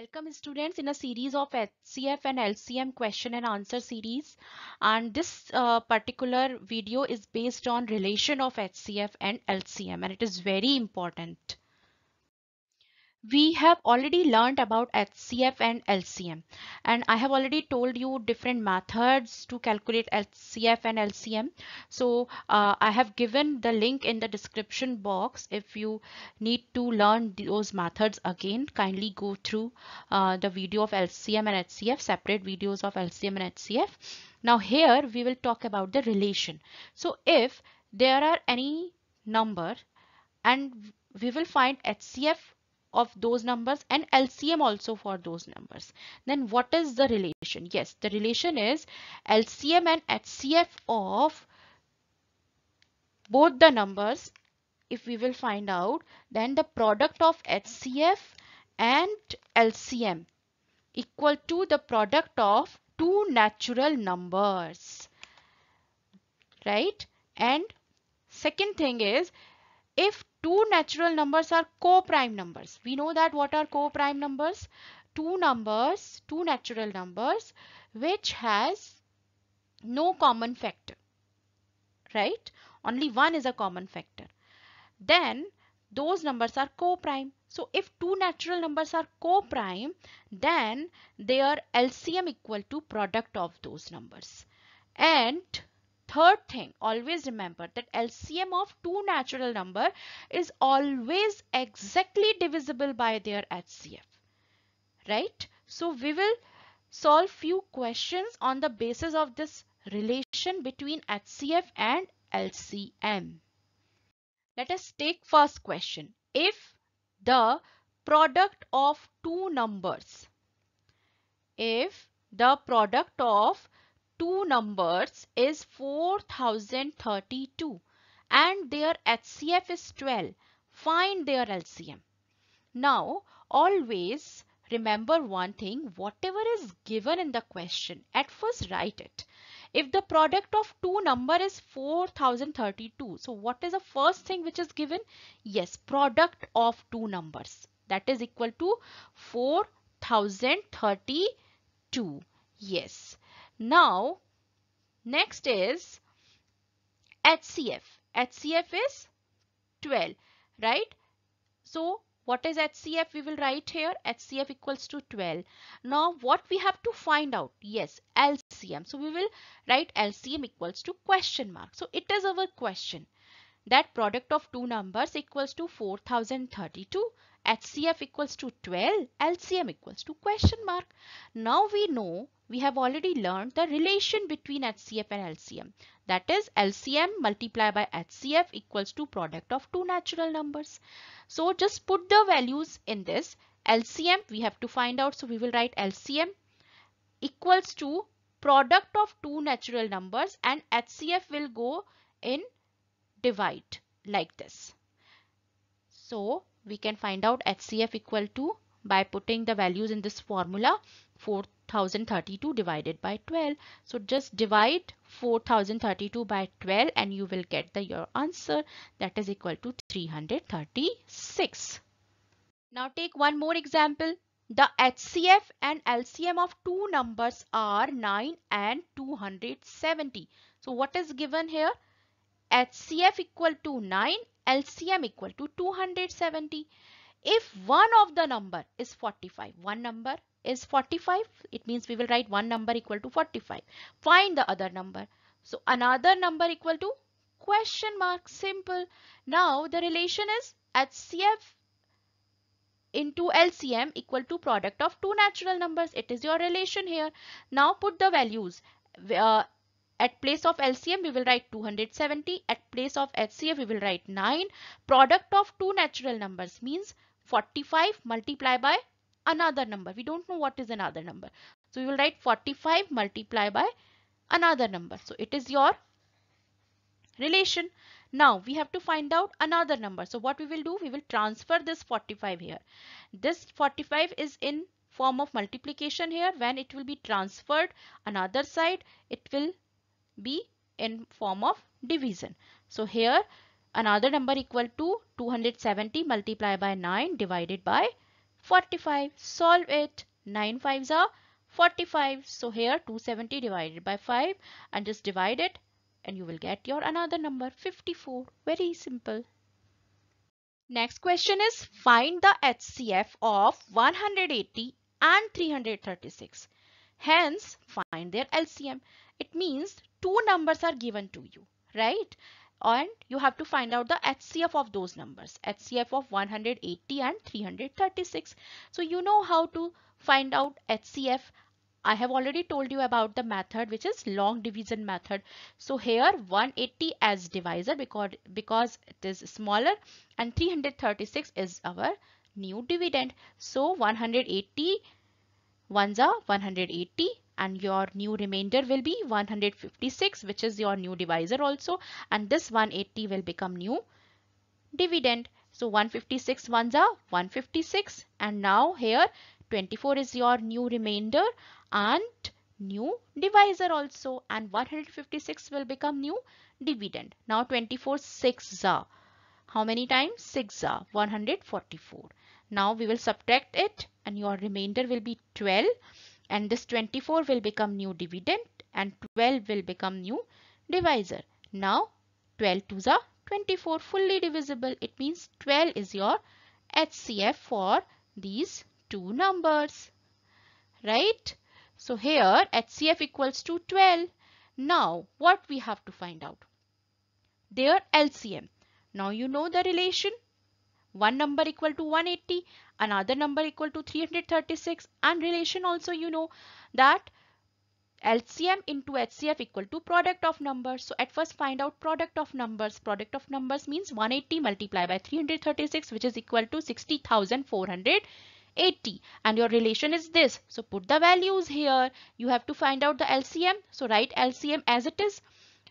Welcome students in a series of HCF and LCM question and answer series and this uh, particular video is based on relation of HCF and LCM and it is very important we have already learned about HCF and LCM and I have already told you different methods to calculate HCF and LCM. So uh, I have given the link in the description box. If you need to learn those methods again, kindly go through uh, the video of LCM and HCF, separate videos of LCM and HCF. Now here we will talk about the relation. So if there are any number and we will find HCF of those numbers and LCM also for those numbers. Then what is the relation? Yes, the relation is LCM and HCF of both the numbers. If we will find out, then the product of HCF and LCM equal to the product of two natural numbers. Right? And second thing is, if two natural numbers are co-prime numbers. We know that what are co-prime numbers? Two numbers, two natural numbers which has no common factor, right? Only one is a common factor. Then those numbers are co-prime. So if two natural numbers are co-prime, then their LCM equal to product of those numbers. And Third thing, always remember that LCM of two natural number is always exactly divisible by their HCF. Right? So we will solve few questions on the basis of this relation between HCF and LCM. Let us take first question. If the product of two numbers, if the product of two numbers is 4032 and their HCF is 12. Find their LCM. Now always remember one thing whatever is given in the question at first write it. If the product of two number is 4032 so what is the first thing which is given? Yes product of two numbers that is equal to 4032. Yes now, next is HCF. HCF is 12, right? So, what is HCF? We will write here HCF equals to 12. Now, what we have to find out? Yes, LCM. So, we will write LCM equals to question mark. So, it is our question that product of two numbers equals to 4032 HCF equals to 12 LCM equals to question mark now we know we have already learned the relation between HCF and LCM. That is LCM multiplied by HCF equals to product of two natural numbers. So just put the values in this LCM we have to find out. So we will write LCM equals to product of two natural numbers and HCF will go in divide like this. So we can find out HCF equal to by putting the values in this formula 4 4032 divided by 12. So just divide 4032 by 12 and you will get the your answer that is equal to 336. Now take one more example. The HCF and LCM of two numbers are 9 and 270. So what is given here? HCF equal to 9, LCM equal to 270. If one of the number is 45, one number is 45. It means we will write one number equal to 45. Find the other number. So another number equal to question mark simple. Now the relation is HCF into LCM equal to product of two natural numbers. It is your relation here. Now put the values. Uh, at place of LCM, we will write 270. At place of HCF, we will write 9. Product of two natural numbers means 45 multiplied by another number. We don't know what is another number. So we will write 45 multiply by another number. So it is your relation. Now we have to find out another number. So what we will do, we will transfer this 45 here. This 45 is in form of multiplication here. When it will be transferred another side, it will be in form of division. So here another number equal to 270 multiply by 9 divided by 45. Solve it. 9 5s are 45. So here 270 divided by 5 and just divide it and you will get your another number 54. Very simple. Next question is find the HCF of 180 and 336. Hence, find their LCM. It means two numbers are given to you, right? and you have to find out the HCF of those numbers HCF of 180 and 336 so you know how to find out HCF I have already told you about the method which is long division method so here 180 as divisor because because it is smaller and 336 is our new dividend so 180 ones are 180 and your new remainder will be 156 which is your new divisor also and this 180 will become new dividend. So 156 ones are 156 and now here 24 is your new remainder and new divisor also and 156 will become new dividend. Now 24 6 are how many times 6 are 144. Now we will subtract it and your remainder will be 12 and this 24 will become new dividend and 12 will become new divisor. Now 12 to the 24 fully divisible. It means 12 is your HCF for these two numbers. Right? So here HCF equals to 12. Now what we have to find out? Their LCM. Now you know the relation one number equal to 180 another number equal to 336 and relation also you know that LCM into HCF equal to product of numbers. So at first find out product of numbers. Product of numbers means 180 multiplied by 336 which is equal to 60,480 and your relation is this. So put the values here. You have to find out the LCM. So write LCM as it is.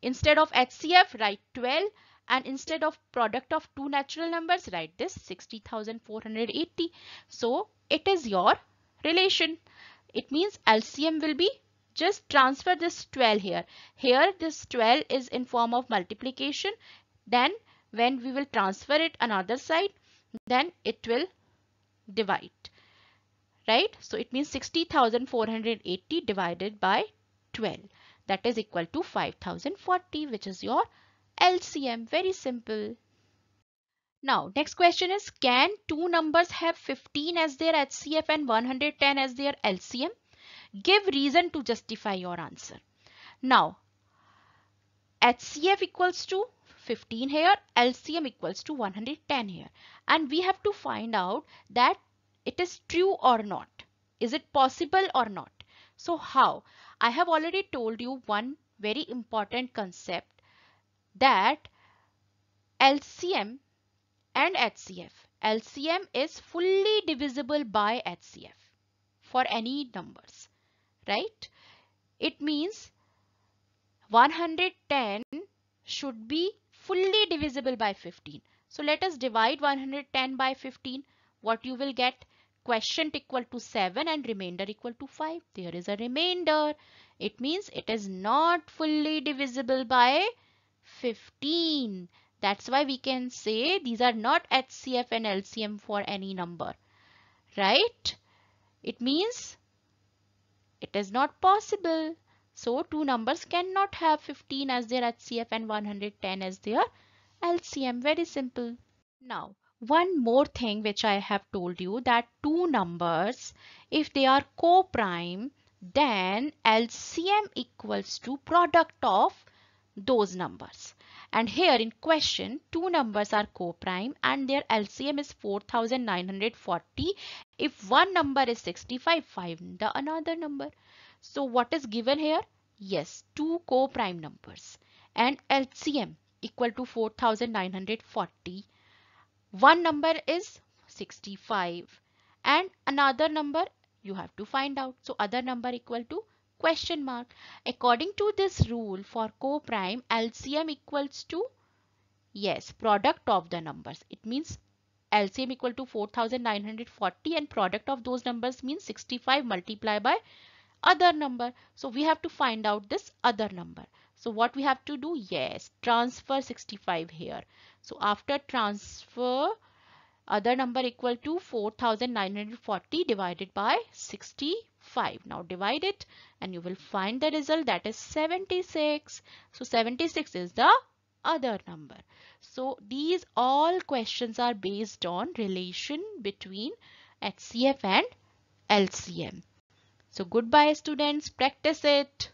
Instead of HCF write 12 and instead of product of two natural numbers write this 60,480. So it is your relation. It means LCM will be just transfer this 12 here. Here this 12 is in form of multiplication. Then when we will transfer it another side then it will divide. Right. So it means 60,480 divided by 12 that is equal to 5040 which is your LCM. Very simple. Now, next question is can two numbers have 15 as their HCF and 110 as their LCM? Give reason to justify your answer. Now, HCF equals to 15 here, LCM equals to 110 here. And we have to find out that it is true or not. Is it possible or not? So how? I have already told you one very important concept that LCM and HCF. LCM is fully divisible by HCF for any numbers, right? It means 110 should be fully divisible by 15. So let us divide 110 by 15. What you will get? Quotient equal to 7 and remainder equal to 5. There is a remainder. It means it is not fully divisible by 15. That's why we can say these are not HCF and LCM for any number, right? It means it is not possible. So two numbers cannot have 15 as their HCF and 110 as their LCM. Very simple. Now, one more thing which I have told you that two numbers, if they are co-prime, then LCM equals to product of those numbers. And here in question, two numbers are co-prime and their LCM is 4940. If one number is 65, find the another number. So what is given here? Yes, two co-prime numbers and LCM equal to 4940. One number is 65 and another number you have to find out. So other number equal to question mark. According to this rule for co-prime, LCM equals to, yes, product of the numbers. It means LCM equal to 4940 and product of those numbers means 65 multiply by other number. So we have to find out this other number. So what we have to do? Yes, transfer 65 here. So after transfer, other number equal to 4940 divided by 65. Now divide it and you will find the result that is 76. So 76 is the other number. So these all questions are based on relation between HCF and LCM. So goodbye students, practice it.